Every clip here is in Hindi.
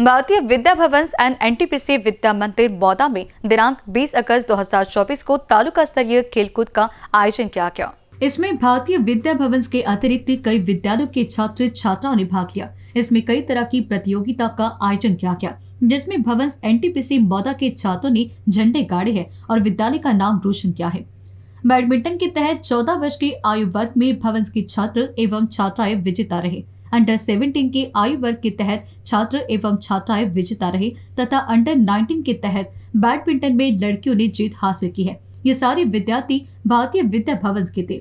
भारतीय विद्या भवन एंड एनटीपीसी विद्या मंदिर बौदा में दिनांक 20 अगस्त 2024 को तालुका स्तरीय खेलकूद का आयोजन किया गया इसमें भारतीय विद्या भवन के अतिरिक्त कई विद्यालयों के छात्र छात्राओं ने भाग लिया इसमें कई तरह की प्रतियोगिता का आयोजन किया गया जिसमें भवन एनटीपीसी बौदा के छात्रों ने झंडे गाड़े हैं और विद्यालय का नाम रोशन किया है बैडमिंटन के तहत 14 वर्ष के आयु वर्ग में भवन के छात्र एवं छात्राएं विजेता रहे अंडर 17 के आयु वर्ग के तहत छात्र एवं छात्राएं विजेता रहे तथा अंडर 19 के तहत बैडमिंटन में लड़कियों ने जीत हासिल की है ये सारे विद्यार्थी भारतीय विद्या भवन के थे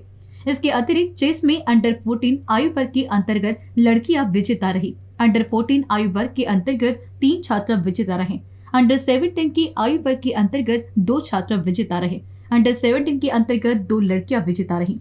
इसके अतिरिक्त चेस में अंडर 14 आयु वर्ग के अंतर्गत लड़कियां विजेता रही अंडर 14 आयु वर्ग के अंतर्गत तीन छात्र विजेता रहे अंडर 17 के आयु वर्ग के अंतर्गत दो छात्र विजेता रहे अंडर 17 के अंतर्गत दो लड़कियां विजेता रहीं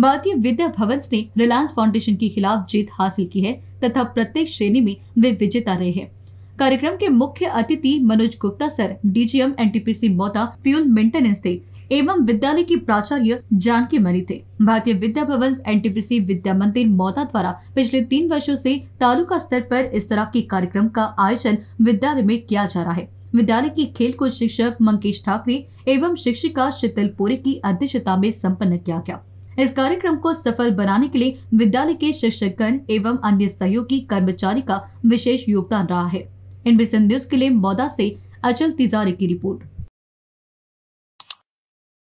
भारतीय विद्या भवन ने रिलायंस फाउंडेशन के खिलाफ जीत हासिल की है तथा प्रत्येक श्रेणी में वे विजेता रहे हैं कार्यक्रम के मुख्य अतिथि Manoj Gupta sir DGM NTPC मोता फ्यूल मेंटेनेंस थे एवं विद्यालय की प्राचार्य जानकी मणि थे भारतीय विद्या भवन एनटीपीसी विद्या मंदिर मोता द्वारा पिछले तीन वर्षों से तालुका स्तर पर इस तरह के कार्यक्रम का आयोजन विद्यालय में किया जा रहा है विद्यालय के खेल खेलकूद शिक्षक मंकेश ठाकरे एवं शिक्षिका शीतल पुरी की अध्यक्षता में संपन्न किया गया इस कार्यक्रम को सफल बनाने के लिए विद्यालय के शिक्षकगण एवं अन्य सहयोगी कर्मचारी का विशेष योगदान रहा है इन इनबी न्यूज के लिए मौदा से अचल तिजारी की रिपोर्ट